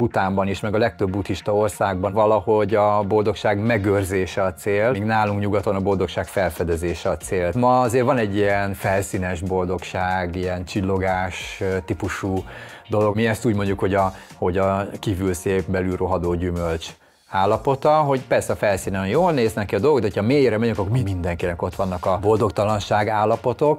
Butánban is, meg a legtöbb buddhista országban valahogy a boldogság megőrzése a cél, míg nálunk nyugaton a boldogság felfedezése a cél. Ma azért van egy ilyen felszínes boldogság, ilyen csillogás típusú dolog. Mi ezt úgy mondjuk, hogy a, hogy a kívül szép, belül rohadó gyümölcs állapota, hogy persze a felszínen jól néznek ki a dolgok, de ha mélyre megyünk, akkor mindenkinek ott vannak a boldogtalanság állapotok.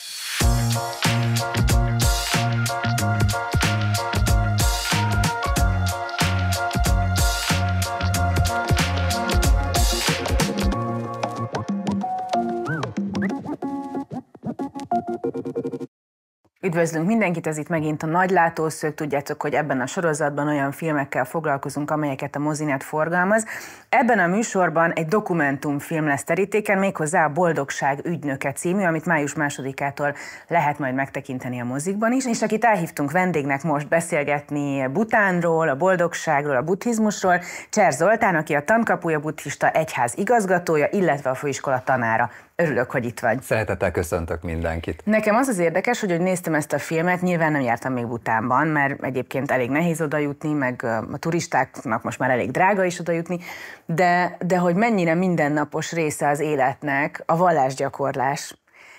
Üdvözlünk mindenkit, ez itt megint a Nagy Látószög. Tudjátok, hogy ebben a sorozatban olyan filmekkel foglalkozunk, amelyeket a mozinet forgalmaz. Ebben a műsorban egy dokumentumfilm lesz terítéken, méghozzá a Boldogság ügynöke című, amit május másodikától lehet majd megtekinteni a mozikban is. És akit elhívtunk vendégnek most beszélgetni Butánról, a boldogságról, a buddhizmusról, Cser Zoltán, aki a Tankapuja buddhista egyház igazgatója, illetve a főiskola tanára. Örülök, hogy itt vagy. Szeretettel köszöntök mindenkit. Nekem az az érdekes, hogy, hogy néztem ezt a filmet, nyilván nem jártam még Butánban, mert egyébként elég nehéz oda jutni, meg a turistáknak most már elég drága is oda jutni, de, de hogy mennyire mindennapos része az életnek a vallásgyakorlás.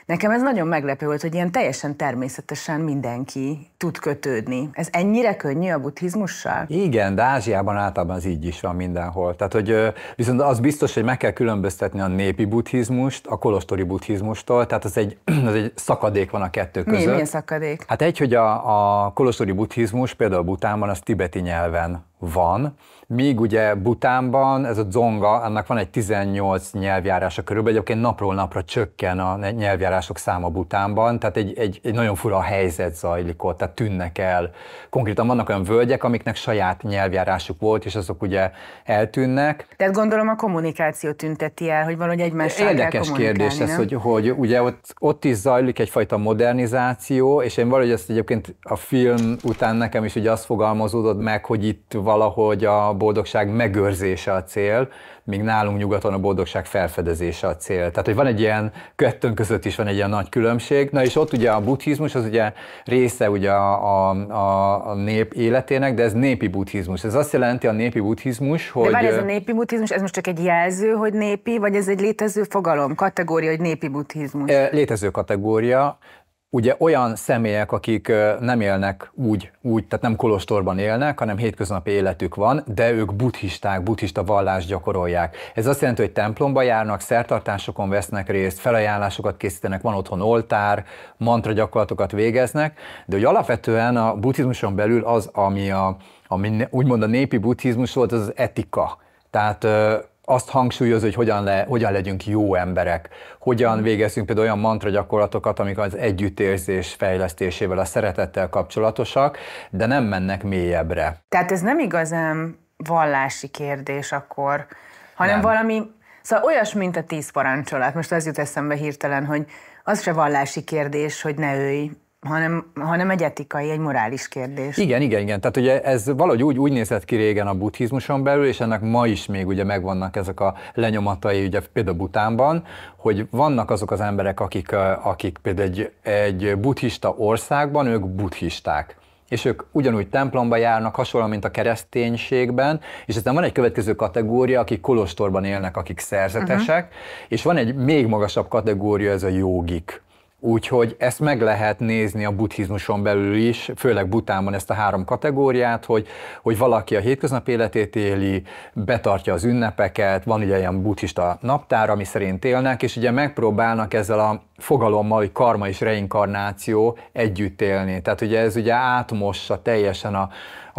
Nekem ez nagyon meglepő volt, hogy ilyen teljesen természetesen mindenki tud kötődni. Ez ennyire könnyű a buddhizmussal? Igen, de Ázsiában általában az így is van mindenhol. Tehát, hogy viszont az biztos, hogy meg kell különböztetni a népi buddhizmust a kolostori buddhizmustól, tehát az egy, az egy szakadék van a kettő között. Mi, milyen szakadék? Hát egy, hogy a, a kolostori buddhizmus például Butánban az tibeti nyelven van, Míg ugye Butánban ez a zonga, annak van egy 18 nyelvjárása körülbelül, egyébként napról napra csökken a nyelvjárások száma Butánban, tehát egy, egy, egy nagyon fura helyzet zajlik ott, tehát tűnnek el. Konkrétan vannak olyan völgyek, amiknek saját nyelvjárásuk volt, és azok ugye eltűnnek. Tehát gondolom a kommunikáció tünteti el, hogy valahogy egymással Érdekes kell kérdés ez, hogy, hogy ugye ott, ott is zajlik egyfajta modernizáció, és én valahogy ezt egyébként a film után nekem is ugye azt fogalmazódott meg, hogy itt valahogy a boldogság megőrzése a cél, míg nálunk nyugaton a boldogság felfedezése a cél. Tehát, hogy van egy ilyen, kettőnk között is van egy ilyen nagy különbség. Na és ott ugye a buddhizmus az ugye része ugye a, a, a, nép életének, de ez népi buddhizmus. Ez azt jelenti a népi buddhizmus, hogy... De ez a népi buddhizmus, ez most csak egy jelző, hogy népi, vagy ez egy létező fogalom, kategória, hogy népi buddhizmus? Létező kategória ugye olyan személyek, akik nem élnek úgy, úgy, tehát nem kolostorban élnek, hanem hétköznapi életük van, de ők buddhisták, buddhista vallást gyakorolják. Ez azt jelenti, hogy templomba járnak, szertartásokon vesznek részt, felajánlásokat készítenek, van otthon oltár, mantra gyakorlatokat végeznek, de hogy alapvetően a buddhizmuson belül az, ami, a, ami úgymond a népi buddhizmus volt, az az etika. Tehát azt hangsúlyozza, hogy hogyan, le, hogyan legyünk jó emberek, hogyan mm. végezzünk például olyan mantra gyakorlatokat, amik az együttérzés fejlesztésével, a szeretettel kapcsolatosak, de nem mennek mélyebbre. Tehát ez nem igazán vallási kérdés akkor, hanem nem. valami, szóval olyas, mint a tíz parancsolat. Most az jut eszembe hirtelen, hogy az se vallási kérdés, hogy ne ölj, hanem, hanem egy etikai, egy morális kérdés. Igen, igen, igen. Tehát ugye ez valahogy úgy, úgy nézett ki régen a buddhizmuson belül, és ennek ma is még ugye megvannak ezek a lenyomatai, ugye például Butánban, hogy vannak azok az emberek, akik, akik például egy, egy buddhista országban, ők buddhisták és ők ugyanúgy templomba járnak, hasonlóan, mint a kereszténységben, és aztán van egy következő kategória, akik kolostorban élnek, akik szerzetesek, uh-huh. és van egy még magasabb kategória, ez a jogik Úgyhogy ezt meg lehet nézni a buddhizmuson belül is, főleg Butánban ezt a három kategóriát, hogy, hogy valaki a hétköznapi életét éli, betartja az ünnepeket, van ugye ilyen buddhista naptár, ami szerint élnek, és ugye megpróbálnak ezzel a fogalommal, hogy karma és reinkarnáció együtt élni. Tehát ugye ez ugye átmossa teljesen a,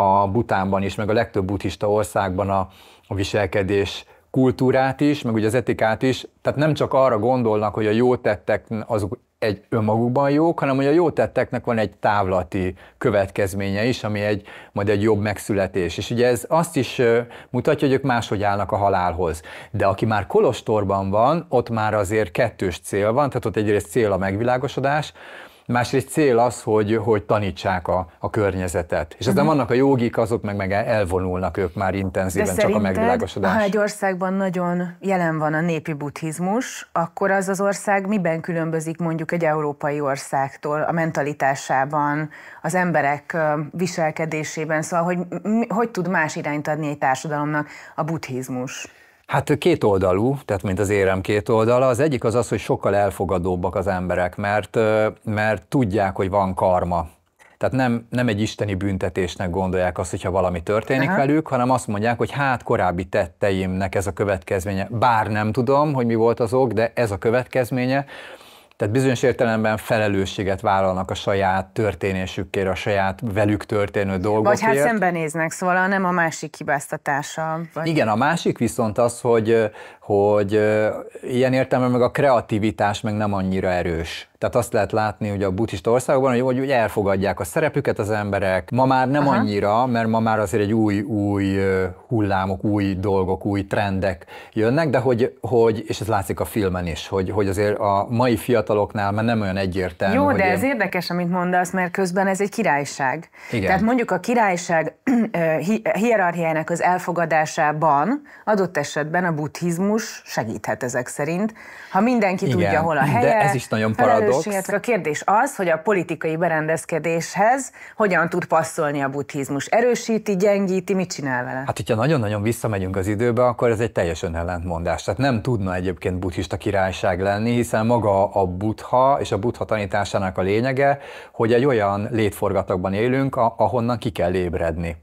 a Butánban is, meg a legtöbb buddhista országban a, a viselkedés kultúrát is, meg ugye az etikát is, tehát nem csak arra gondolnak, hogy a jó tettek azok egy önmagukban jók, hanem hogy a jó tetteknek van egy távlati következménye is, ami egy, majd egy jobb megszületés. És ugye ez azt is mutatja, hogy ők máshogy állnak a halálhoz. De aki már kolostorban van, ott már azért kettős cél van, tehát ott egyrészt cél a megvilágosodás, másrészt cél az, hogy, hogy tanítsák a, a környezetet. És aztán mhm. vannak a jogik, azok meg, meg elvonulnak ők már intenzíven, De csak a megvilágosodás. ha egy országban nagyon jelen van a népi buddhizmus, akkor az az ország miben különbözik mondjuk egy európai országtól, a mentalitásában, az emberek viselkedésében, szóval hogy hogy tud más irányt adni egy társadalomnak a buddhizmus? Hát két oldalú, tehát mint az érem két oldala. Az egyik az az, hogy sokkal elfogadóbbak az emberek, mert, mert tudják, hogy van karma. Tehát nem, nem egy isteni büntetésnek gondolják azt, hogyha valami történik Aha. velük, hanem azt mondják, hogy hát korábbi tetteimnek ez a következménye. Bár nem tudom, hogy mi volt az ok, de ez a következménye. Tehát bizonyos értelemben felelősséget vállalnak a saját történésükért, a saját velük történő dolgokért. Vagy hát szembenéznek, szóval nem a másik hibáztatása. Vagy... Igen, a másik viszont az, hogy, hogy ilyen értelemben meg a kreativitás meg nem annyira erős. Tehát azt lehet látni hogy a buddhista országokban, hogy, hogy, hogy elfogadják a szerepüket az emberek. Ma már nem Aha. annyira, mert ma már azért egy új, új hullámok, új dolgok, új trendek jönnek, de hogy, hogy és ez látszik a filmen is, hogy, hogy azért a mai fiataloknál már nem olyan egyértelmű. Jó, de ez én... érdekes, amit mondasz, mert közben ez egy királyság. Igen. Tehát mondjuk a királyság hierarchiának az elfogadásában adott esetben a buddhizmus segíthet ezek szerint, ha mindenki Igen, tudja, hol a helye. De ez is nagyon paradox paradox. És a kérdés az, hogy a politikai berendezkedéshez hogyan tud passzolni a buddhizmus. Erősíti, gyengíti, mit csinál vele? Hát, hogyha nagyon-nagyon visszamegyünk az időbe, akkor ez egy teljesen ellentmondás. Tehát nem tudna egyébként buddhista királyság lenni, hiszen maga a buddha és a buddha tanításának a lényege, hogy egy olyan létforgatagban élünk, ahonnan ki kell ébredni.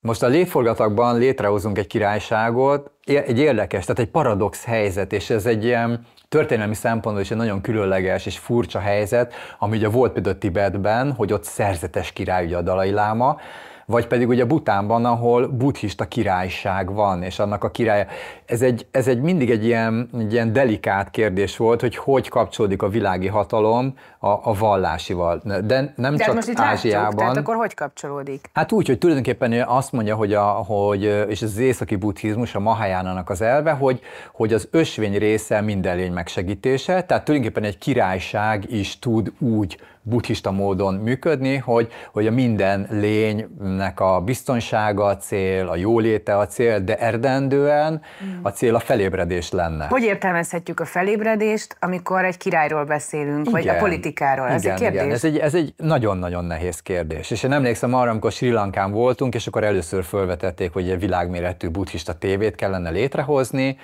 Most a létforgatagban létrehozunk egy királyságot, egy érdekes, tehát egy paradox helyzet, és ez egy ilyen történelmi szempontból is egy nagyon különleges és furcsa helyzet, ami ugye volt például Tibetben, hogy ott szerzetes király ugye a Dalai Láma, vagy pedig ugye Butánban, ahol buddhista királyság van, és annak a királya. Ez egy, ez egy mindig egy ilyen, egy ilyen delikát kérdés volt, hogy hogy kapcsolódik a világi hatalom a, a vallásival. De nem De hát csak most itt Ázsiában. tehát akkor hogy kapcsolódik? Hát úgy, hogy tulajdonképpen azt mondja, hogy, a, hogy és az északi buddhizmus, a Mahajánának az elve, hogy, hogy az ösvény része minden lény megsegítése, tehát tulajdonképpen egy királyság is tud úgy buddhista módon működni, hogy, hogy a minden lénynek a biztonsága a cél, a jóléte a cél, de erdendően a cél a felébredés lenne. Hogy értelmezhetjük a felébredést, amikor egy királyról beszélünk, igen, vagy a politikáról? Ez igen, egy kérdés? Igen. Ez egy, ez egy nagyon-nagyon nehéz kérdés. És én emlékszem arra, amikor Sri Lankán voltunk, és akkor először felvetették, hogy egy világméretű buddhista tévét kellene létrehozni,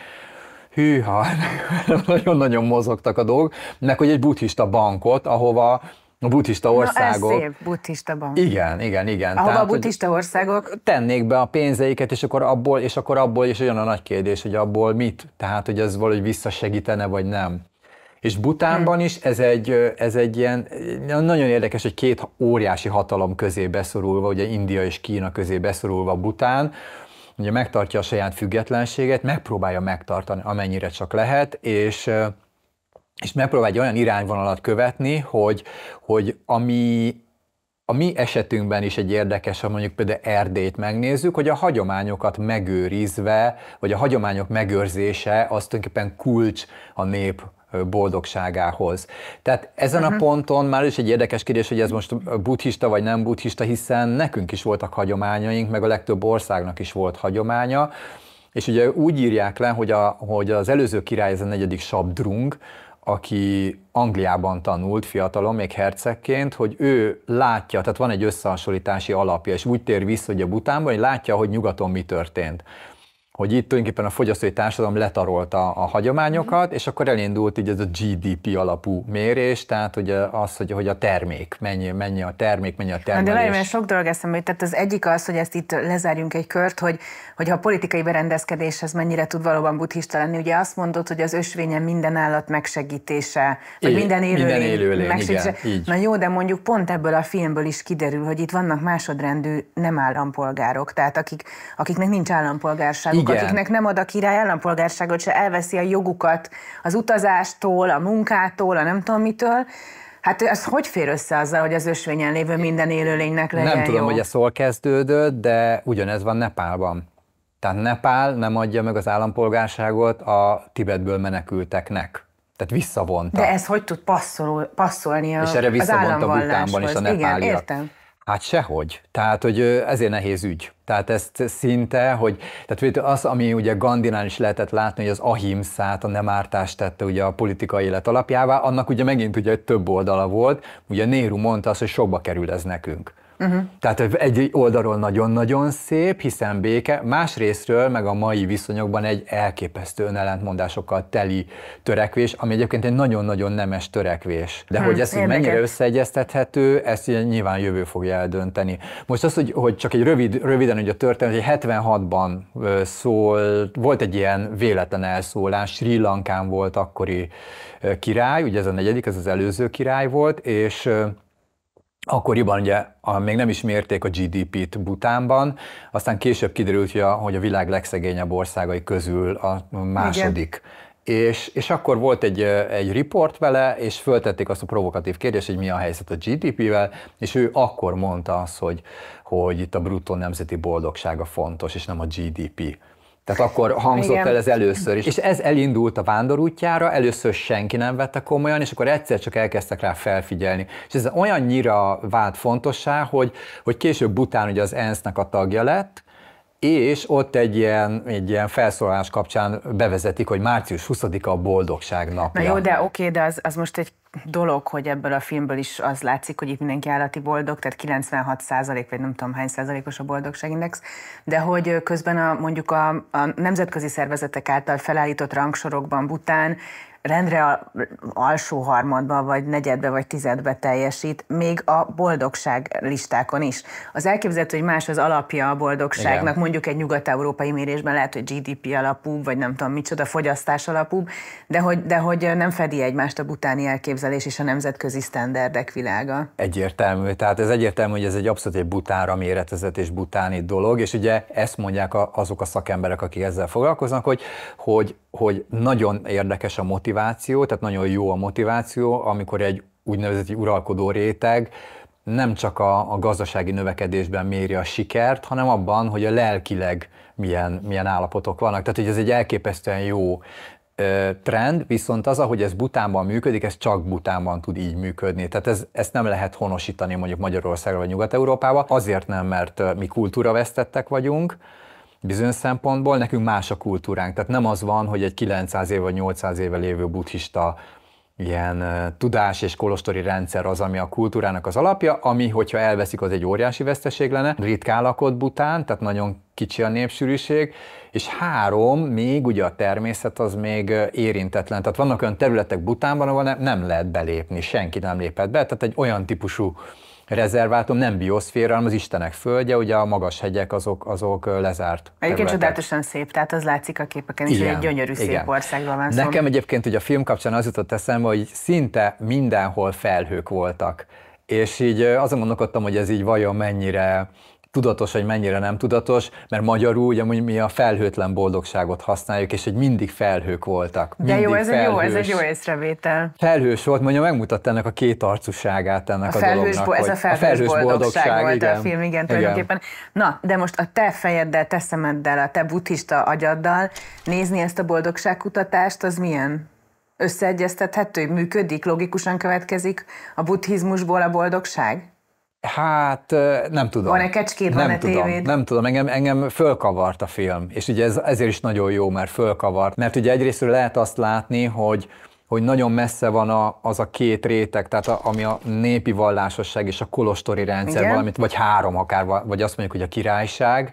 hűha, nagyon-nagyon mozogtak a dolgok, meg hogy egy buddhista bankot, ahova a buddhista országok. Na, ez szép, buddhista bank. Igen, igen, igen. Ahova Tehát, a buddhista országok? Tennék be a pénzeiket, és akkor abból, és akkor abból, és olyan a nagy kérdés, hogy abból mit? Tehát, hogy ez valahogy visszasegítene, vagy nem. És Butánban hm. is ez egy, ez egy ilyen, nagyon érdekes, hogy két óriási hatalom közé beszorulva, ugye India és Kína közé beszorulva Bután, ugye megtartja a saját függetlenséget, megpróbálja megtartani amennyire csak lehet, és és megpróbál egy olyan irányvonalat követni, hogy, hogy ami, a mi esetünkben is egy érdekes, ha mondjuk például Erdélyt megnézzük, hogy a hagyományokat megőrizve, vagy a hagyományok megőrzése az tulajdonképpen kulcs a nép boldogságához. Tehát ezen uh-huh. a mhm. ponton már is egy érdekes kérdés, hogy ez most buddhista vagy nem buddhista, hiszen nekünk is voltak hagyományaink, meg a legtöbb országnak is volt hagyománya, és ugye úgy írják le, hogy, a, hogy az előző király, ez a negyedik Sabdrung, aki Angliában tanult fiatalon, még hercegként, hogy ő látja, tehát van egy összehasonlítási alapja, és úgy tér vissza, hogy a Butánban, hogy látja, hogy nyugaton mi történt hogy itt tulajdonképpen a fogyasztói társadalom letarolta a hagyományokat, mhm. és akkor elindult így ez a GDP alapú mérés, tehát hogy az, hogy, hogy a termék, mennyi, mennyi a termék, mennyi a termelés. De nagyon sok dolog eszembe tehát az egyik az, hogy ezt itt lezárjunk egy kört, hogy, hogy a politikai berendezkedéshez mennyire tud valóban buddhista lenni. Ugye azt mondod, hogy az ösvényen minden állat megsegítése, vagy é, minden élőlény, minden élő megsegítése. Igen, Na jó, de mondjuk pont ebből a filmből is kiderül, hogy itt vannak másodrendű nem állampolgárok, tehát akik, akiknek nincs állampolgárság azok, Igen. akiknek nem ad a király állampolgárságot, se elveszi a jogukat az utazástól, a munkától, a nem tudom mitől. Hát ez hogy fér össze azzal, hogy az ösvényen lévő minden élőlénynek legyen Nem tudom, jó? hogy ez hol kezdődött, de ugyanez van Nepálban. Tehát Nepál nem adja meg az állampolgárságot a Tibetből menekülteknek. Tehát visszavonta. De ez hogy tud passzol, passzolni a, És erre visszavonta Butánban is a nepáliak. Igen, értem. Hát sehogy. Tehát, hogy ezért nehéz ügy. Tehát ezt szinte, hogy tehát az, ami ugye Gandinál is lehetett látni, hogy az ahimszát, a nem ártást tette ugye a politikai élet alapjává, annak ugye megint ugye több oldala volt. Ugye Néru mondta azt, hogy sokba kerül ez nekünk. Uh-huh. Tehát egy oldalról nagyon-nagyon szép, hiszen béke, másrésztről meg a mai viszonyokban egy elképesztő ellentmondásokkal teli törekvés, ami egyébként egy nagyon-nagyon nemes törekvés. De hmm, hogy ez érdekes. mennyire összeegyeztethető, ezt nyilván jövő fogja eldönteni. Most az, hogy, hogy csak egy rövid, röviden, hogy a történet, hogy 76-ban szól, volt egy ilyen véletlen elszólás, Sri Lankán volt akkori király, ugye ez a negyedik, ez az előző király volt, és Akkoriban ugye a, még nem is mérték a GDP-t Butánban, aztán később kiderült, hogy a, hogy a világ legszegényebb országai közül a második. Igen. És, és akkor volt egy, egy riport vele, és föltették azt a provokatív kérdést, hogy mi a helyzet a GDP-vel, és ő akkor mondta azt, hogy, hogy itt a bruttó nemzeti boldogsága fontos, és nem a GDP. Tehát akkor hangzott Igen. el ez először is. És ez elindult a vándorútjára, először senki nem vette komolyan, és akkor egyszer csak elkezdtek rá felfigyelni. És ez olyannyira vált fontossá, hogy, hogy később Bután ugye az ENSZ-nek a tagja lett, és ott egy ilyen, egy ilyen felszólalás kapcsán bevezetik, hogy március 20-a a boldogság napja. Na jó, de oké, de az, az most egy dolog, hogy ebből a filmből is az látszik, hogy itt mindenki állati boldog, tehát 96 százalék, vagy nem tudom hány százalékos a boldogságindex, de hogy közben a, mondjuk a, a nemzetközi szervezetek által felállított rangsorokban Bután rendre a alsó harmadba, vagy negyedbe, vagy tizedbe teljesít, még a boldogság listákon is. Az elképzelhető, hogy más az alapja a boldogságnak, Igen. mondjuk egy nyugat-európai mérésben lehet, hogy GDP alapú, vagy nem tudom micsoda, fogyasztás alapú, de hogy, de hogy nem fedi egymást a butáni elképzelés és a nemzetközi sztenderdek világa. Egyértelmű, tehát ez egyértelmű, hogy ez egy abszolút egy butára méretezett és butáni dolog, és ugye ezt mondják azok a szakemberek, akik ezzel foglalkoznak, hogy, hogy hogy nagyon érdekes a motiváció, tehát nagyon jó a motiváció, amikor egy úgynevezett uralkodó réteg nem csak a, a gazdasági növekedésben méri a sikert, hanem abban, hogy a lelkileg milyen, milyen állapotok vannak. Tehát, hogy ez egy elképesztően jó trend, viszont az, ahogy ez Butánban működik, ez csak Butánban tud így működni. Tehát ez, ezt nem lehet honosítani mondjuk Magyarországra vagy Nyugat-Európába, azért nem, mert mi kultúra vesztettek vagyunk, bizonyos szempontból nekünk más a kultúránk. Tehát nem az van, hogy egy 900 év vagy 800 éve lévő buddhista ilyen tudás és kolostori rendszer az, ami a kultúrának az alapja, ami, hogyha elveszik, az egy óriási veszteség lenne. Ritkán lakott Bután, tehát nagyon kicsi a népsűrűség, és három, még ugye a természet az még érintetlen. Tehát vannak olyan területek Butánban, ahol nem lehet belépni, senki nem lépett be, tehát egy olyan típusú rezervátum nem bioszféra, hanem az Istenek földje, ugye a magas hegyek azok, azok lezárt. Egyébként csodálatosan szép, tehát az látszik a képeken is, hogy egy gyönyörű igen. szép van szó. Nekem egyébként ugye a film kapcsán az jutott eszembe, hogy szinte mindenhol felhők voltak. És így azon gondolkodtam, hogy ez így vajon mennyire tudatos vagy mennyire nem tudatos, mert magyarul ugye mi a felhőtlen boldogságot használjuk, és hogy mindig felhők voltak. De jó, ez felhős. egy jó, ez egy jó észrevétel. Felhős volt, mondja, megmutatta ennek a két arcuságát ennek a, a dolognak. Ez a felhős, a felhős boldogság, boldogság volt igen. a film, igen, tulajdonképpen. Na, de most a te fejeddel, te szemeddel, a te buddhista agyaddal nézni ezt a boldogságkutatást, az milyen? Összeegyeztethető, működik, logikusan következik a buddhizmusból a boldogság? Hát nem tudom. Van-e kecskéd, van-e tudom, tévéd? Nem tudom, engem, engem fölkavart a film, és ugye ez, ezért is nagyon jó, mert fölkavart. Mert ugye egyrészt lehet azt látni, hogy hogy nagyon messze van a, az a két réteg, tehát a, ami a népi vallásosság és a kolostori rendszer, Igen. valamit, vagy három akár, vagy azt mondjuk, hogy a királyság,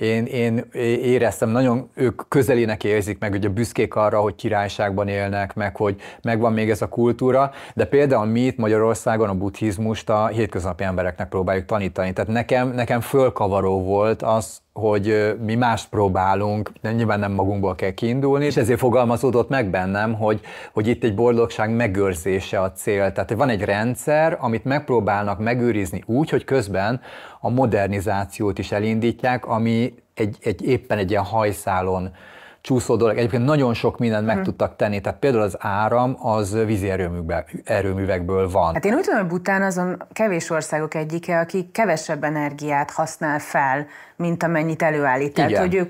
én, én éreztem, nagyon ők közelének érzik meg, ugye büszkék arra, hogy királyságban élnek, meg hogy megvan még ez a kultúra, de például mi itt Magyarországon a buddhizmust a hétköznapi embereknek próbáljuk tanítani. Tehát nekem, nekem fölkavaró volt az, hogy mi más próbálunk, nem, nyilván nem magunkból kell kiindulni, és ezért fogalmazódott meg bennem, hogy, hogy itt egy boldogság megőrzése a cél. Tehát van egy rendszer, amit megpróbálnak megőrizni úgy, hogy közben a modernizációt is elindítják, ami egy, egy éppen egy ilyen hajszálon csúszó dolog. Egyébként nagyon sok mindent meg hmm. tudtak tenni, tehát például az áram az vízi erőművekből van. Hát én úgy tudom, hogy Bután azon kevés országok egyike, aki kevesebb energiát használ fel, mint amennyit előállít. Tehát, hogy ők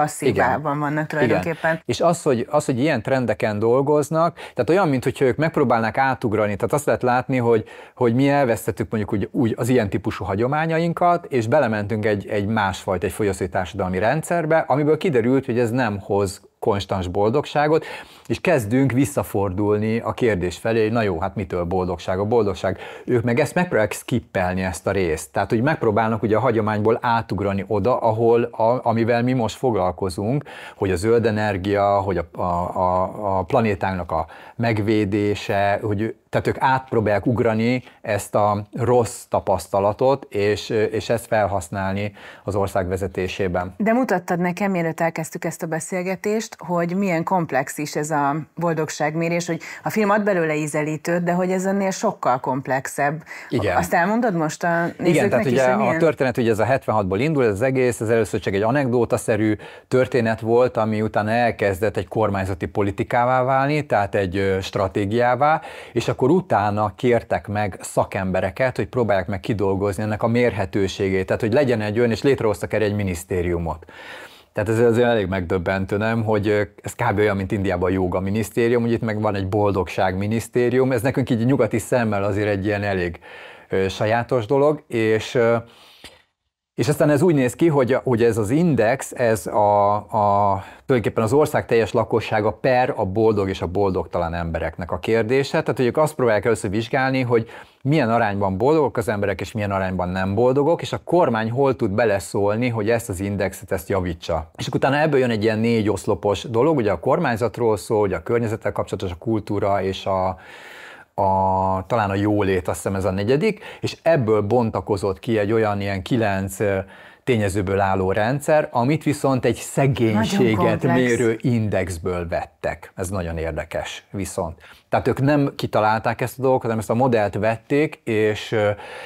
passzívában vannak tulajdonképpen. Igen. És az hogy, az, hogy ilyen trendeken dolgoznak, tehát olyan, mintha ők megpróbálnák átugrani. Tehát azt lehet látni, hogy, hogy mi elvesztettük mondjuk úgy, úgy az ilyen típusú hagyományainkat, és belementünk egy, egy másfajta, egy fogyasztói társadalmi rendszerbe, amiből kiderült, hogy ez nem hoz konstans boldogságot és kezdünk visszafordulni a kérdés felé, hogy na jó, hát mitől boldogság a boldogság. Ők meg ezt megpróbálják skippelni ezt a részt, tehát hogy megpróbálnak ugye a hagyományból átugrani oda, ahol, a, amivel mi most foglalkozunk, hogy a zöld energia, hogy a, a, a, a planétának a megvédése, hogy tehát ők átpróbálják ugrani ezt a rossz tapasztalatot, és, és ezt felhasználni az ország vezetésében. De mutattad nekem, mielőtt elkezdtük ezt a beszélgetést, hogy milyen komplex is ez a boldogságmérés, hogy a film ad belőle ízelítőt, de hogy ez ennél sokkal komplexebb. Igen. Azt elmondod most a nézőknek Igen, tehát is, ugye a történet ugye ez a 76-ból indul, ez az egész, ez először csak egy anekdótaszerű történet volt, ami utána elkezdett egy kormányzati politikává válni, tehát egy stratégiává, és akkor utána kértek meg szakembereket, hogy próbálják meg kidolgozni ennek a mérhetőségét, tehát hogy legyen egy olyan, és létrehoztak erre egy minisztériumot. Tehát ez azért elég megdöbbentő, nem, hogy ez kb. olyan, mint Indiában a joga minisztérium, ugye itt meg van egy boldogság minisztérium, ez nekünk így nyugati szemmel azért egy ilyen elég sajátos dolog, és és aztán ez úgy néz ki, hogy, hogy ez az index, ez a, a, tulajdonképpen az ország teljes lakossága per a boldog és a boldogtalan embereknek a kérdése. Tehát, hogy ők azt próbálják először vizsgálni, hogy milyen arányban boldogok az emberek, és milyen arányban nem boldogok, és a kormány hol tud beleszólni, hogy ezt az indexet ezt javítsa. És akkor utána ebből jön egy ilyen négy oszlopos dolog, ugye a kormányzatról szól, ugye a környezettel kapcsolatos, a kultúra és a a, talán a jólét, azt hiszem ez a negyedik, és ebből bontakozott ki egy olyan ilyen kilenc tényezőből álló rendszer, amit viszont egy szegénységet mérő indexből vettek. Ez nagyon érdekes viszont. Tehát ők nem kitalálták ezt a dolgot, hanem ezt a modellt vették, és,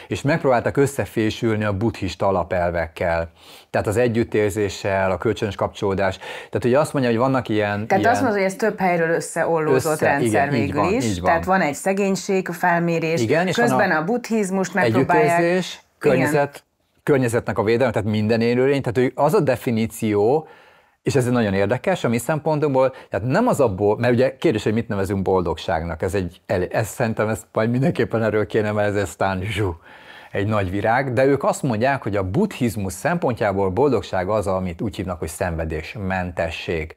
és megpróbálták összefésülni a buddhista alapelvekkel. Tehát az együttérzéssel, a kölcsönös kapcsolódás. Tehát ugye azt mondja, hogy vannak ilyen... Tehát ilyen... azt mondja, hogy ez több helyről összeollózott össze, rendszer igen, végül van, is. Van. Tehát van egy szegénység felmérés, igen, és közben a, a buddhizmust megpróbálják... Együttérzés, környezet, környezetnek a védelme, tehát minden élőlény, tehát az a definíció, és ez nagyon érdekes a mi szempontunkból, tehát nem az abból, mert ugye kérdés, hogy mit nevezünk boldogságnak, ez egy, ez szerintem ezt majd mindenképpen erről kéne, mert ez aztán zsú, egy nagy virág, de ők azt mondják, hogy a buddhizmus szempontjából boldogság az, amit úgy hívnak, hogy szenvedés, mentesség.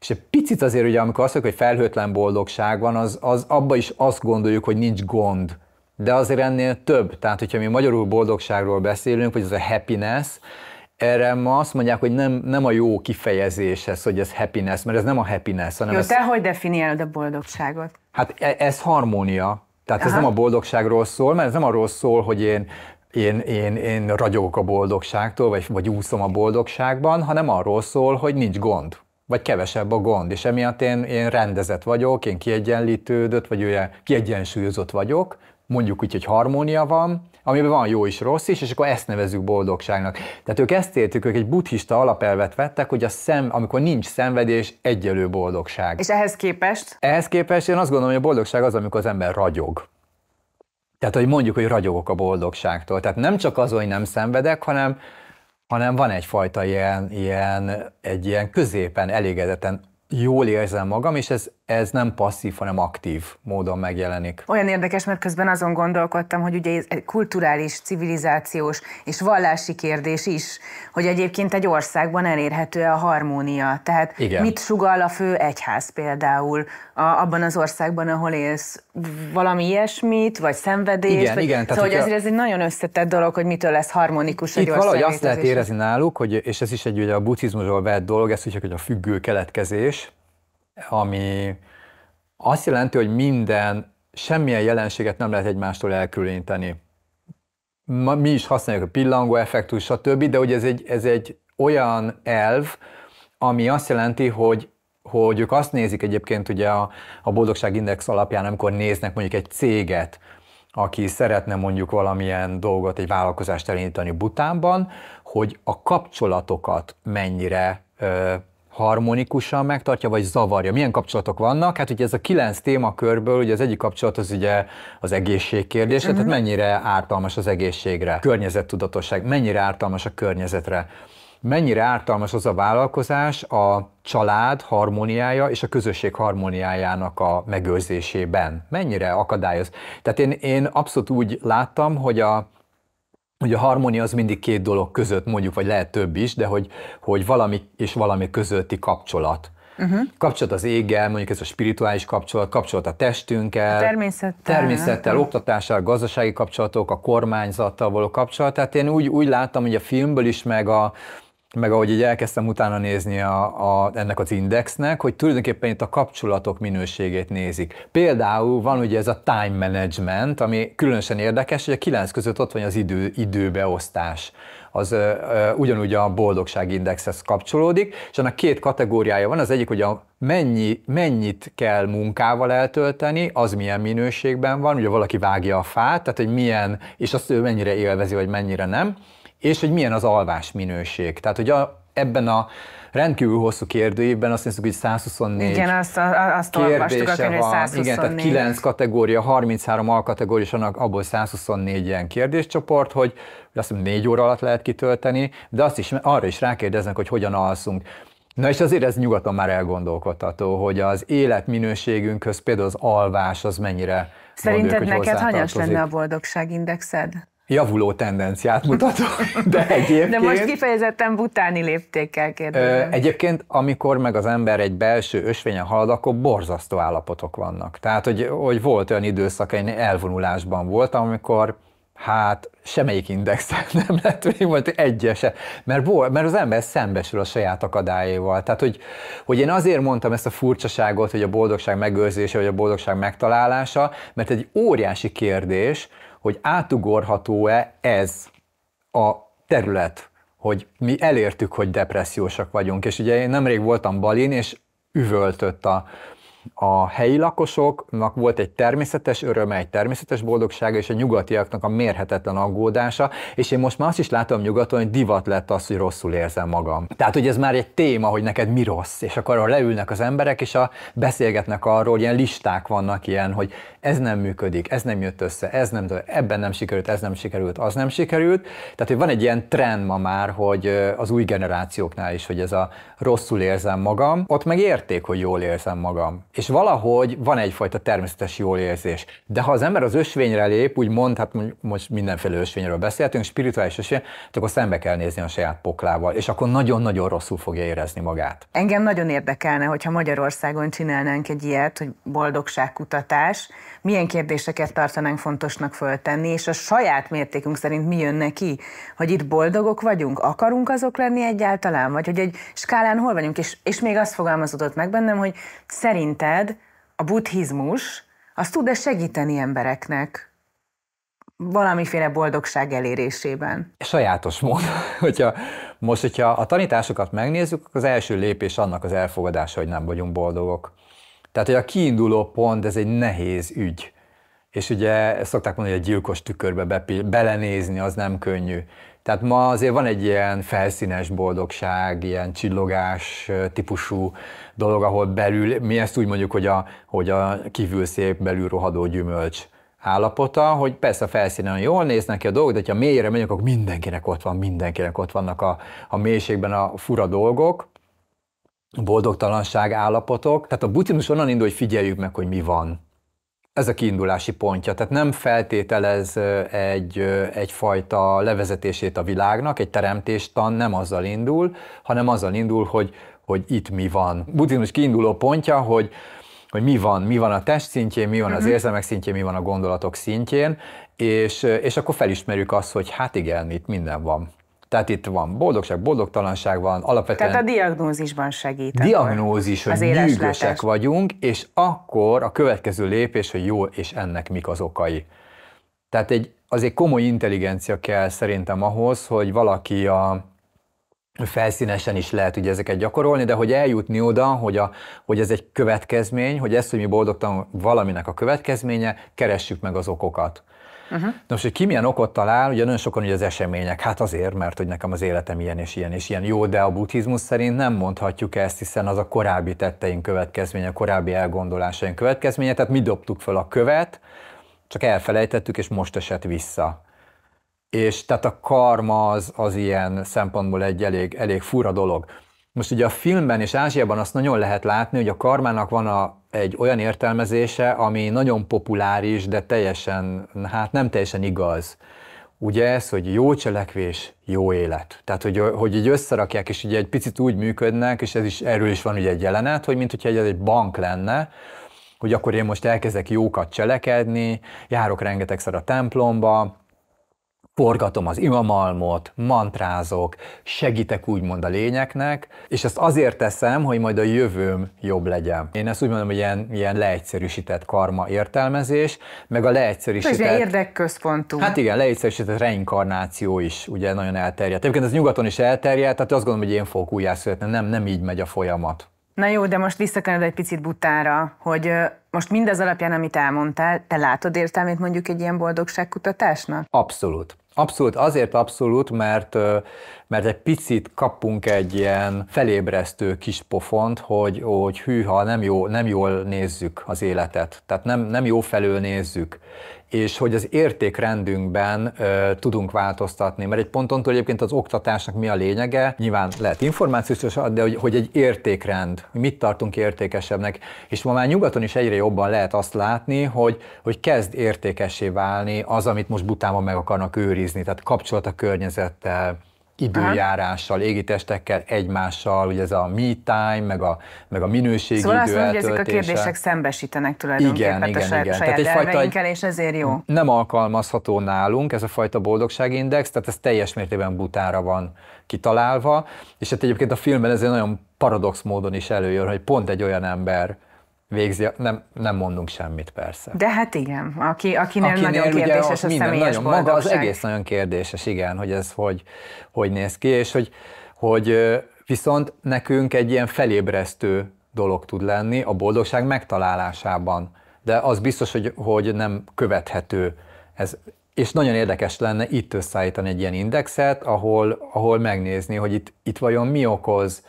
És egy picit azért ugye, amikor azt mondjuk, hogy felhőtlen boldogság van, az, az abba is azt gondoljuk, hogy nincs gond de azért ennél több. Tehát, hogyha mi magyarul boldogságról beszélünk, vagy ez a happiness, erre ma azt mondják, hogy nem, nem a jó kifejezés ez, hogy ez happiness, mert ez nem a happiness, hanem Jó, ez... te hogy definiálod a boldogságot? Hát e, ez harmónia. Tehát Aha. ez nem a boldogságról szól, mert ez nem arról szól, hogy én én, én, én ragyogok a boldogságtól, vagy, vagy úszom a boldogságban, hanem arról szól, hogy nincs gond, vagy kevesebb a gond, és emiatt én, én rendezett vagyok, én kiegyenlítődött, vagy olyan kiegyensúlyozott vagyok, mondjuk úgy, hogy harmónia van, amiben van jó is, rossz is, és akkor ezt nevezzük boldogságnak. Tehát ők ezt értük, ők egy buddhista alapelvet vettek, hogy a szem, amikor nincs szenvedés, egyelő boldogság. És ehhez képest? Ehhez képest én azt gondolom, hogy a boldogság az, amikor az ember ragyog. Tehát, hogy mondjuk, hogy ragyogok a boldogságtól. Tehát nem csak az, hogy nem szenvedek, hanem, hanem van egyfajta ilyen, ilyen, egy ilyen középen, elégedetten jól érzem magam, és ez ez nem passzív, hanem aktív módon megjelenik. Olyan érdekes, mert közben azon gondolkodtam, hogy ugye ez kulturális, civilizációs és vallási kérdés is, hogy egyébként egy országban elérhető-e a harmónia. Tehát Igen. mit sugal a fő egyház például a, abban az országban, ahol élsz? Valami ilyesmit, vagy szenvedést? Igen, vagy, igen. Szóval hogy azért a... ez egy nagyon összetett dolog, hogy mitől lesz harmonikus egy ország. valahogy azt lehet érezni náluk, hogy, és ez is egy ugye a buddhizmusról vett dolog, ez úgy, hogy a függő keletkezés, ami azt jelenti, hogy minden, semmilyen jelenséget nem lehet egymástól elkülöníteni. Mi is használjuk a pillangó effektus, stb., de hogy ez egy, ez egy olyan elv, ami azt jelenti, hogy hogy ők azt nézik egyébként ugye a, a boldogságindex alapján, amikor néznek mondjuk egy céget, aki szeretne mondjuk valamilyen dolgot, egy vállalkozást elindítani Butánban, hogy a kapcsolatokat mennyire harmonikusan megtartja, vagy zavarja? Milyen kapcsolatok vannak? Hát ugye ez a kilenc témakörből, ugye az egyik kapcsolat az ugye az egészség kérdése, uh-huh. tehát mhm. mennyire ártalmas az egészségre, környezettudatosság, mennyire ártalmas a környezetre mennyire ártalmas az a vállalkozás a család harmóniája és a közösség harmóniájának a megőrzésében. Mennyire akadályoz. Tehát én, én abszolút úgy láttam, hogy a, Ugye a harmónia az mindig két dolog között, mondjuk, vagy lehet több is, de hogy, hogy valami és valami közötti kapcsolat. Uh-huh. Kapcsolat az éggel, mondjuk ez a spirituális kapcsolat, kapcsolat a testünkkel, a természettel, természettel oktatással, gazdasági kapcsolatok, a kormányzattal való kapcsolat. Tehát én úgy, úgy láttam, hogy a filmből is, meg a, meg ahogy így elkezdtem utána nézni a, a, ennek az indexnek, hogy tulajdonképpen itt a kapcsolatok minőségét nézik. Például van ugye ez a time management, ami különösen érdekes, hogy a kilenc között ott van az idő, időbeosztás az ö, ö, ugyanúgy a boldogság indexhez kapcsolódik, és annak két kategóriája van, az egyik, hogy a mennyi, mennyit kell munkával eltölteni, az milyen minőségben van, ugye valaki vágja a fát, tehát hogy milyen, és azt ő mennyire élvezi, vagy mennyire nem, és hogy milyen az alvás minőség. Tehát, hogy a, ebben a rendkívül hosszú kérdőívben azt hiszem, hogy 124 Igen, azt, azt kérdése a van. 124. Igen, tehát 9 kategória, 33 alkategória, és annak abból 124 ilyen kérdéscsoport, hogy azt hiszem 4 óra alatt lehet kitölteni, de azt is, arra is rákérdeznek, hogy hogyan alszunk. Na és azért ez nyugaton már elgondolkodható, hogy az életminőségünkhöz például az alvás az mennyire Szerinted mondjuk, neked hanyas lenne a boldogságindexed? javuló tendenciát mutatok, de egyébként... De most kifejezetten butáni léptékkel kérdezem. Egyébként, amikor meg az ember egy belső ösvényen halad, akkor borzasztó állapotok vannak. Tehát, hogy, hogy volt olyan időszak, egy elvonulásban voltam, amikor hát semmelyik indexen nem lett még volt egyese, mert, mert az ember szembesül a saját akadályaival. Tehát, hogy, hogy én azért mondtam ezt a furcsaságot, hogy a boldogság megőrzése, vagy a boldogság megtalálása, mert egy óriási kérdés, hogy átugorható-e ez a terület, hogy mi elértük, hogy depressziósak vagyunk. És ugye én nemrég voltam Balin, és üvöltött a, a helyi lakosoknak volt egy természetes öröme, egy természetes boldogsága, és a nyugatiaknak a mérhetetlen aggódása, és én most már azt is látom nyugaton, hogy divat lett az, hogy rosszul érzem magam. Tehát, hogy ez már egy téma, hogy neked mi rossz, és akkor leülnek az emberek, és a, beszélgetnek arról, hogy ilyen listák vannak ilyen, hogy ez nem működik, ez nem jött össze, ez nem, ebben nem sikerült, ez nem sikerült, az nem sikerült. Tehát, hogy van egy ilyen trend ma már, hogy az új generációknál is, hogy ez a rosszul érzem magam, ott meg érték, hogy jól érzem magam és valahogy van egyfajta természetes jól érzés. De ha az ember az ösvényre lép, úgy mond, hát most mindenféle ösvényről beszéltünk, spirituális ösvény, hát akkor szembe kell nézni a saját poklával, és akkor nagyon-nagyon rosszul fogja érezni magát. Engem nagyon érdekelne, hogyha Magyarországon csinálnánk egy ilyet, hogy boldogságkutatás, milyen kérdéseket tartanánk fontosnak föltenni, és a saját mértékünk szerint mi jön neki, hogy itt boldogok vagyunk, akarunk azok lenni egyáltalán, vagy hogy egy skálán hol vagyunk, és, és még azt fogalmazódott meg bennem, hogy szerint szerinted a buddhizmus az tud-e segíteni embereknek valamiféle boldogság elérésében. Sajátos mód. hogyha, most, hogyha a tanításokat megnézzük, az első lépés annak az elfogadása, hogy nem vagyunk boldogok. Tehát, hogy a kiinduló pont, ez egy nehéz ügy. És ugye szokták mondani, hogy a gyilkos tükörbe belenézni, az nem könnyű. Tehát ma azért van egy ilyen felszínes boldogság, ilyen csillogás típusú dolog, ahol belül, mi ezt úgy mondjuk, hogy a, hogy a kívül szép, belül rohadó gyümölcs állapota, hogy persze a felszínen jól néznek ki a dolgok, de ha mélyre megyünk, akkor mindenkinek ott van, mindenkinek ott vannak a, a mélységben a fura dolgok, boldogtalanság állapotok. Tehát a butinus onnan indul, hogy figyeljük meg, hogy mi van ez a kiindulási pontja, tehát nem feltételez egy, egyfajta levezetését a világnak, egy teremtéstan nem azzal indul, hanem azzal indul, hogy, hogy itt mi van. Buddhizmus kiinduló pontja, hogy, hogy mi van, mi van a test szintjén, mi van az mhm. érzelmek szintjén, mi van a gondolatok szintjén, és, és akkor felismerjük azt, hogy hát igen, itt minden van. Tehát itt van boldogság, boldogtalanság van, alapvetően... Tehát a diagnózisban segít. Diagnózis, hogy nyűgösek vagyunk, és akkor a következő lépés, hogy jó, és ennek mik az okai. Tehát egy, azért komoly intelligencia kell szerintem ahhoz, hogy valaki a, felszínesen is lehet ugye ezeket gyakorolni, de hogy eljutni oda, hogy, a, hogy ez egy következmény, hogy ezt, hogy mi boldogtan valaminek a következménye, keressük meg az okokat. Uh-huh. De most, hogy ki milyen okot talál, ugye nagyon sokan ugye az események, hát azért, mert hogy nekem az életem ilyen és ilyen és ilyen jó, de a buddhizmus szerint nem mondhatjuk ezt, hiszen az a korábbi tetteink következménye, a korábbi elgondolásaink következménye, tehát mi dobtuk fel a követ, csak elfelejtettük, és most esett vissza és tehát a karma az, az ilyen szempontból egy elég, elég fura dolog. Most ugye a filmben és Ázsiában azt nagyon lehet látni, hogy a karmának van a, egy olyan értelmezése, ami nagyon populáris, de teljesen, hát nem teljesen igaz. Ugye ez, hogy jó cselekvés, jó élet. Tehát, hogy, hogy így összerakják, és ugye egy picit úgy működnek, és ez is, erről is van ugye egy jelenet, hogy mint hogyha egy, egy bank lenne, hogy akkor én most elkezdek jókat cselekedni, járok rengetegszer a templomba, forgatom az imamalmot, mantrázok, segítek úgymond a lényeknek, és ezt azért teszem, hogy majd a jövőm jobb legyen. Én ezt úgy mondom, hogy ilyen, ilyen leegyszerűsített karma értelmezés, meg a leegyszerűsített... Ez érdekközpontú. Hát igen, leegyszerűsített reinkarnáció is ugye nagyon elterjedt. Egyébként ez nyugaton is elterjedt, tehát azt gondolom, hogy én fogok újjászületni, nem, nem így megy a folyamat. Na jó, de most visszakened egy picit butára, hogy most mindez alapján, amit elmondtál, te látod értelmét mondjuk egy ilyen boldogságkutatásnak? Abszolút. Abszolút, azért abszolút, mert mert egy picit kapunk egy ilyen felébresztő kis pofont, hogy, hogy hűha, nem, jó, nem jól nézzük az életet, tehát nem, nem jó felől nézzük, és hogy az értékrendünkben ö, tudunk változtatni, mert egy ponton túl egyébként az oktatásnak mi a lényege, nyilván lehet információs, de hogy, hogy egy értékrend, hogy mit tartunk értékesebbnek, és ma már nyugaton is egyre jobban lehet azt látni, hogy, hogy kezd értékesé válni az, amit most butában meg akarnak őrizni, tehát kapcsolat a környezettel, időjárással, égitestekkel, egymással, ugye ez a me time, meg a, meg a minőségi szóval idő azt mondja, ezek a kérdések szembesítenek tulajdonképpen igen, a igen, saját, igen. saját tehát és ezért jó. Nem alkalmazható nálunk ez a fajta boldogságindex, tehát ez teljes mértékben butára van kitalálva, és hát egyébként a filmben ez egy nagyon paradox módon is előjön, hogy pont egy olyan ember, végzi, nem, nem mondunk semmit persze. De hát igen, aki, akinél, akinél nagyon kérdéses a minden, személyes nagyon, boldogság. Maga az egész nagyon kérdéses, igen, hogy ez hogy, hogy néz ki, és hogy, hogy viszont nekünk egy ilyen felébresztő dolog tud lenni a boldogság megtalálásában, de az biztos, hogy, hogy nem követhető. Ez, és nagyon érdekes lenne itt összeállítani egy ilyen indexet, ahol, ahol megnézni, hogy itt, itt vajon mi okoz,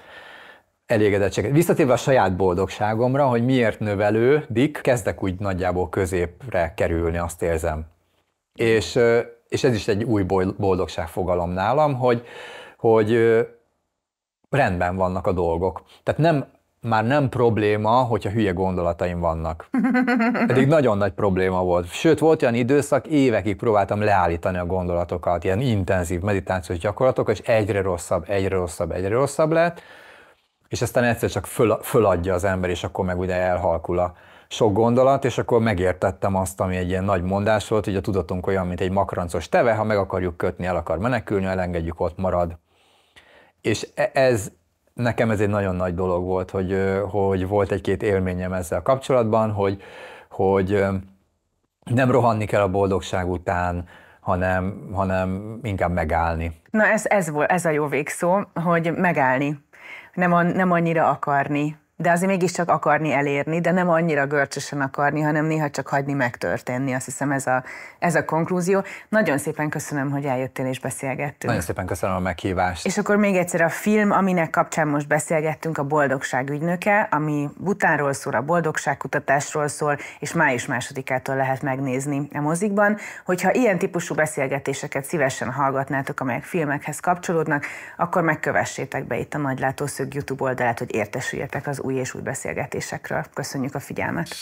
elégedettséget. Visszatérve a saját boldogságomra, hogy miért növelődik, kezdek úgy nagyjából középre kerülni, azt érzem. És, és ez is egy új boldogság fogalom nálam, hogy, hogy rendben vannak a dolgok. Tehát nem, már nem probléma, hogyha hülye gondolataim vannak. Pedig nagyon nagy probléma volt. Sőt, volt olyan időszak, évekig próbáltam leállítani a gondolatokat, ilyen intenzív meditációs gyakorlatok, és egyre rosszabb, egyre rosszabb, egyre rosszabb lett és aztán egyszer csak föl, föladja az ember, és akkor meg ugye elhalkul a sok gondolat, és akkor megértettem azt, ami egy ilyen nagy mondás volt, hogy a tudatunk olyan, mint egy makrancos teve, ha meg akarjuk kötni, el akar menekülni, elengedjük, ott marad. És e, ez, nekem ez egy nagyon nagy dolog volt, hogy, hogy volt egy-két élményem ezzel a kapcsolatban, hogy, hogy nem rohanni kell a boldogság után, hanem, hanem inkább megállni. Na ez, ez, volt, ez a jó végszó, hogy megállni nem, a, nem annyira akarni de azért mégiscsak akarni elérni, de nem annyira görcsösen akarni, hanem néha csak hagyni megtörténni. Azt hiszem ez a, ez a konklúzió. Nagyon szépen köszönöm, hogy eljöttél és beszélgettünk. Nagyon szépen köszönöm a meghívást. És akkor még egyszer a film, aminek kapcsán most beszélgettünk, a Boldogság ügynöke, ami Butánról szól, a boldogságkutatásról szól, és május másodikától lehet megnézni a mozikban. Hogyha ilyen típusú beszélgetéseket szívesen hallgatnátok, amelyek filmekhez kapcsolódnak, akkor megkövessétek be itt a Nagylátószög YouTube oldalát, hogy értesüljetek az új új és új beszélgetésekről. Köszönjük a figyelmet!